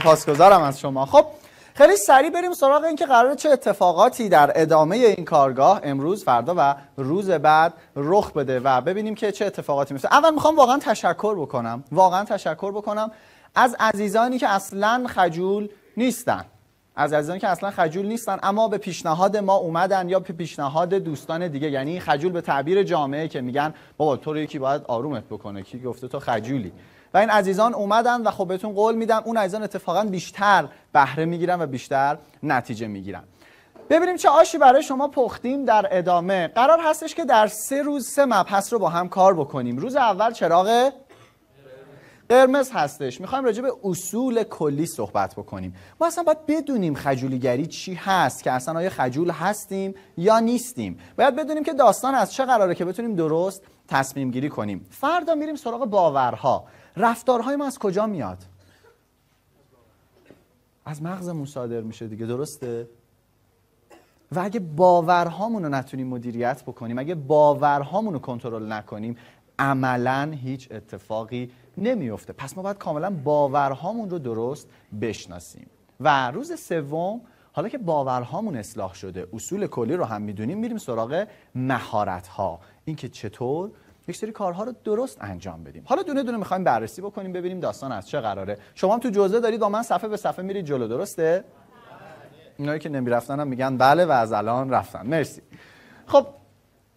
سپاسگزارم از شما خب خیلی سریع بریم سراغ اینکه قرار چه اتفاقاتی در ادامه این کارگاه امروز فردا و روز بعد رخ بده و ببینیم که چه اتفاقاتی میفته اول میخوام واقعا تشکر بکنم واقعا تشکر بکنم از عزیزانی که اصلا خجول نیستن از عزیزانی که اصلا خجول نیستن اما به پیشنهاد ما اومدن یا به پیشنهاد دوستان دیگه یعنی خجول به تعبیر جامعه که میگن بابا تو رو یکی باید آرومت بکنه کی گفته تو خجولی و این عزیزان اومدن و خب بهتون قول میدم اون عزیزان اتفاقا بیشتر بهره میگیرن و بیشتر نتیجه میگیرن ببینیم چه آشی برای شما پختیم در ادامه قرار هستش که در سه روز سه مبحث رو با هم کار بکنیم روز اول چراغ قرمز هستش میخوایم راجع به اصول کلی صحبت بکنیم ما اصلا باید بدونیم خجولیگری چی هست که اصلا آیا خجول هستیم یا نیستیم باید بدونیم که داستان از چه قراره که بتونیم درست تصمیم گیری کنیم فردا میریم سراغ باورها رفتارهای ما از کجا میاد از مغزمون صادر میشه دیگه درسته و اگه باورهامون رو نتونیم مدیریت بکنیم اگه باورهامون رو کنترل نکنیم عملا هیچ اتفاقی نمیفته پس ما باید کاملا باورهامون رو درست بشناسیم و روز سوم حالا که باورهامون اصلاح شده اصول کلی رو هم میدونیم میریم سراغ مهارت ها اینکه چطور یک سری کارها رو درست انجام بدیم حالا دونه دونه میخوایم بررسی بکنیم ببینیم داستان از چه قراره شما هم تو جوزه دارید با من صفحه به صفحه میرید جلو درسته اینایی که نمیرفتن هم میگن بله و از الان رفتن مرسی خب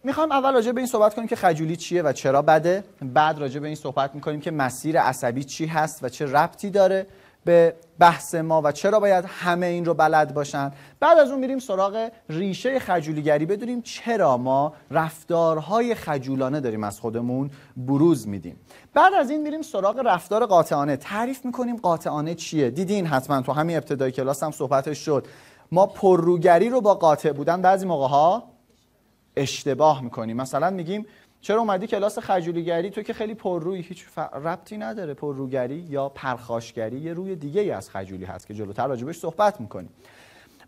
میخوام اول راجع به این صحبت کنیم که خجولی چیه و چرا بده بعد راجع به این صحبت میکنیم که مسیر عصبی چی هست و چه ربطی داره به بحث ما و چرا باید همه این رو بلد باشن بعد از اون میریم سراغ ریشه خجولیگری بدونیم چرا ما رفتارهای خجولانه داریم از خودمون بروز میدیم بعد از این میریم سراغ رفتار قاطعانه تعریف میکنیم قاطعانه چیه دیدین حتما تو همین ابتدای کلاس هم صحبتش شد ما پرروگری رو با قاطع بودن بعضی موقع ها اشتباه میکنیم مثلا میگیم چرا اومدی کلاس خجولیگری تو که خیلی پررویی هیچ ربطی نداره پرروگری یا پرخاشگری یه روی دیگه ای از خجولی هست که جلوتر راجبش صحبت میکنیم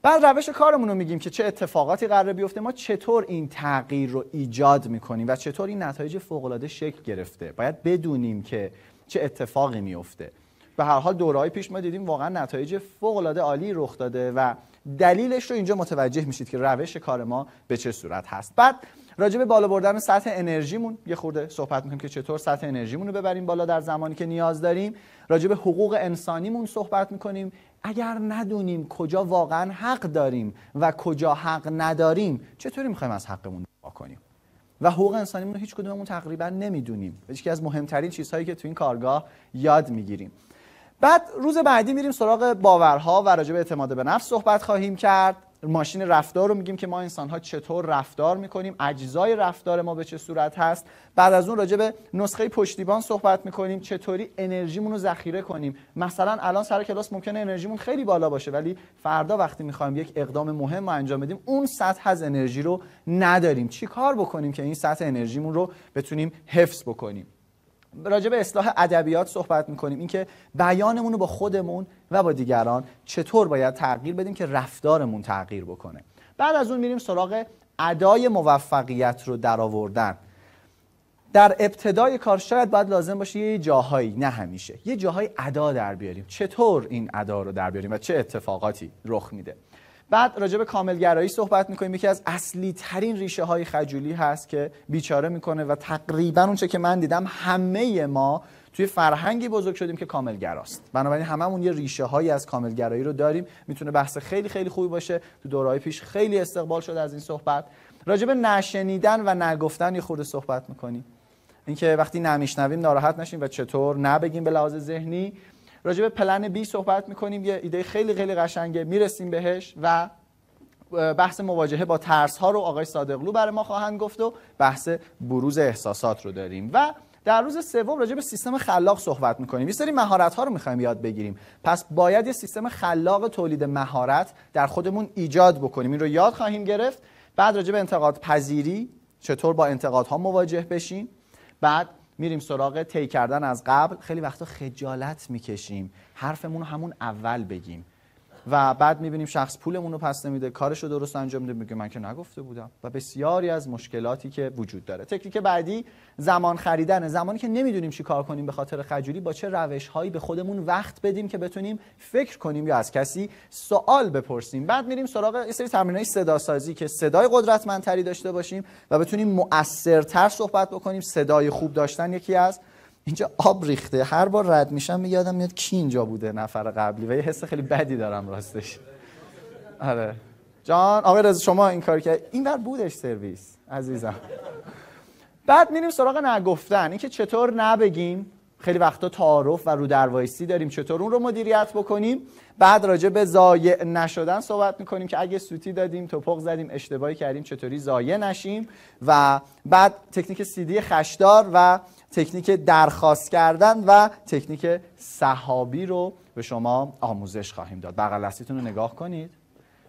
بعد روش کارمون رو میگیم که چه اتفاقاتی قرار بیفته ما چطور این تغییر رو ایجاد میکنیم و چطور این نتایج فوق شکل گرفته باید بدونیم که چه اتفاقی میفته به هر حال دورهای پیش ما دیدیم واقعا نتایج فوق العاده عالی رخ داده و دلیلش رو اینجا متوجه میشید که روش کار ما به چه صورت هست بعد راجع به بالا بردن سطح انرژیمون یه خورده صحبت میکنیم که چطور سطح انرژیمون رو ببریم بالا در زمانی که نیاز داریم راجع به حقوق انسانیمون صحبت میکنیم اگر ندونیم کجا واقعا حق داریم و کجا حق نداریم چطوری میخوایم از حقمون دفاع کنیم و حقوق انسانیمون هیچ کدوممون تقریبا نمیدونیم یکی از مهمترین چیزهایی که تو این کارگاه یاد میگیریم بعد روز بعدی میریم سراغ باورها و راجع به اعتماد به نفس صحبت خواهیم کرد ماشین رفتار رو میگیم که ما انسان ها چطور رفتار میکنیم اجزای رفتار ما به چه صورت هست بعد از اون راجع به نسخه پشتیبان صحبت میکنیم چطوری انرژیمون رو ذخیره کنیم مثلا الان سر کلاس ممکنه انرژیمون خیلی بالا باشه ولی فردا وقتی میخوایم یک اقدام مهم رو انجام بدیم اون سطح از انرژی رو نداریم چی کار بکنیم که این سطح انرژیمون رو بتونیم حفظ بکنیم راجع به اصلاح ادبیات صحبت میکنیم اینکه بیانمون رو با خودمون و با دیگران چطور باید تغییر بدیم که رفتارمون تغییر بکنه بعد از اون میریم سراغ ادای موفقیت رو درآوردن در ابتدای کار شاید باید لازم باشه یه جاهایی نه همیشه یه جاهای ادا در بیاریم چطور این ادا رو در بیاریم و چه اتفاقاتی رخ میده بعد راجع به کاملگرایی صحبت میکنیم یکی از اصلی ترین ریشه های خجولی هست که بیچاره میکنه و تقریبا اونچه که من دیدم همه ما توی فرهنگی بزرگ شدیم که کاملگراست بنابراین هممون یه ریشه هایی از کاملگرایی رو داریم میتونه بحث خیلی خیلی خوبی باشه تو دورهای پیش خیلی استقبال شده از این صحبت راجع به نشنیدن و نگفتن یه خورده صحبت میکنیم اینکه وقتی نمیشنویم ناراحت نشیم و چطور نبگیم به لحاظ ذهنی راجع به پلن بی صحبت میکنیم یه ایده خیلی خیلی قشنگه میرسیم بهش و بحث مواجهه با ترس ها رو آقای صادقلو برای ما خواهند گفت و بحث بروز احساسات رو داریم و در روز سوم راجع به سیستم خلاق صحبت میکنیم یه سری مهارت ها رو میخوایم یاد بگیریم پس باید یه سیستم خلاق تولید مهارت در خودمون ایجاد بکنیم این رو یاد خواهیم گرفت بعد راجع به انتقاد پذیری چطور با انتقادها مواجه بشیم بعد میریم سراغ تی کردن از قبل خیلی وقتا خجالت میکشیم حرفمون همون اول بگیم و بعد میبینیم شخص پولمون رو پس نمیده کارش رو درست انجام میده میگه من که نگفته بودم و بسیاری از مشکلاتی که وجود داره تکنیک بعدی زمان خریدن زمانی که نمیدونیم چی کار کنیم به خاطر خجولی با چه روش هایی به خودمون وقت بدیم که بتونیم فکر کنیم یا از کسی سوال بپرسیم بعد میریم سراغ یه سری تمرینای صدا سازی که صدای قدرتمندتری داشته باشیم و بتونیم مؤثرتر صحبت بکنیم صدای خوب داشتن یکی از اینجا آب ریخته هر بار رد میشم یادم میاد کی اینجا بوده نفر قبلی و یه حس خیلی بدی دارم راستش آره جان آقای رضا شما این کار کرد این بر بودش سرویس عزیزم بعد میریم سراغ نگفتن اینکه چطور نبگیم خیلی وقتا تعارف و رو دروایسی داریم چطور اون رو مدیریت بکنیم بعد راجع به زایع نشدن صحبت میکنیم که اگه سوتی دادیم توپق زدیم اشتباهی کردیم چطوری زایع نشیم و بعد تکنیک سیدی خشدار و تکنیک درخواست کردن و تکنیک صحابی رو به شما آموزش خواهیم داد بغل رو نگاه کنید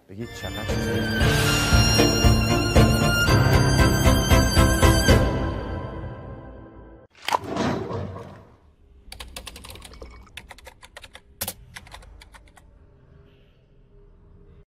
بگید چقدر